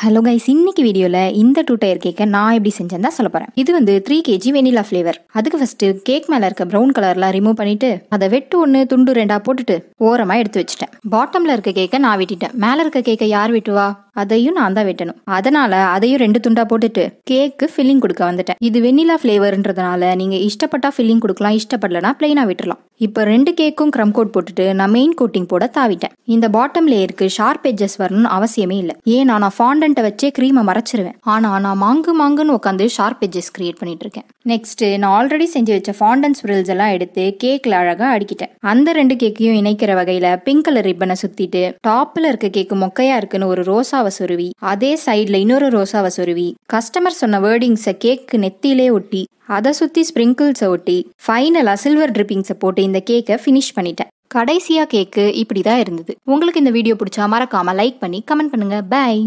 hello guys இன்னைக்கு வீடியோவில் இந்த டூ டயர் கேக்கை நான் எப்படி செஞ்சேன் சொல்ல போகிறேன் இது வந்து த்ரீ கேஜி வெனிலா ஃப்ளேவர் அதுக்கு ஃபஸ்ட்டு கேக் மேலே இருக்க ப்ரௌன் கலர்லாம் ரிமூவ் பண்ணிவிட்டு அதை வெட்டு ஒன்று துண்டு ரெண்டாக போட்டுட்டு ஓரமாக எடுத்து வச்சுட்டேன் பாட்டமில் இருக்க கேக்கை நான் வெட்டிட்டேன் மேலே இருக்க கேக்கை யார் வெட்டுவா அதையும் நான் தான் வெட்டணும் அதனால அதையும் ரெண்டு துண்டா போட்டுட்டு கேக்கு ஃபில்லிங் கொடுக்க வந்துட்டேன் இது வெண்ணிலா ஃபிளேவர்ன்றதுனால நீங்க இஷ்டப்பட்டா ஃபில்லிங் கொடுக்கலாம் இஷ்டப்படலனா பிளைனா விட்டுலாம் இப்போ ரெண்டு கேக்கும் க்ரம் கோட் போட்டுட்டு நான் மெயின் கோட்டிங் போட தாவிட்டேன் இந்த பாட்டம் லேயருக்கு ஷார்ப் எஜஸ் வரணும்னு அவசியமே இல்லை ஏன்னா நான் ஃபாண்டன்ட்டை வச்சே க்ரீமை மறைச்சிருவேன் ஆனால் நான் மாங்கு மாங்குன்னு உட்காந்து ஷார்ப் எஜஸ் கிரியேட் பண்ணிட்டு இருக்கேன் நெக்ஸ்ட் நான் ஆல்ரெடி செஞ்சு வச்ச ஃபாண்டன்ஸ் ஸ்பிரில்ஸ் எல்லாம் எடுத்து கேக்கில் அழகாக அடிக்கிட்டேன் அந்த ரெண்டு கேக்கையும் இணைக்கிற வகையில் பிங்க் கலர் ரிப்பனை சுற்றிட்டு டாப்பில் இருக்க கேக்கு மொக்கையாக இருக்குன்னு ஒரு ரோசாவை சொருவி அதே சைடில் இன்னொரு ரோசாவை சொருவி கஸ்டமர் சொன்ன வேர்டிங்ஸை கேக்கு நெத்திலே ஒட்டி அதை சுற்றி ஸ்ப்ரிங்கிள்ஸை ஒட்டி ஃபைனலாக சில்வர் ட்ரிப்பிங்ஸை போட்டு இந்த கேக்கை ஃபினிஷ் பண்ணிட்டேன் கடைசியா கேக்கு இப்படிதான் இருந்தது உங்களுக்கு இந்த வீடியோ பிடிச்சா மறக்காம லைக் பண்ணி கமெண்ட் பண்ணுங்க பாய்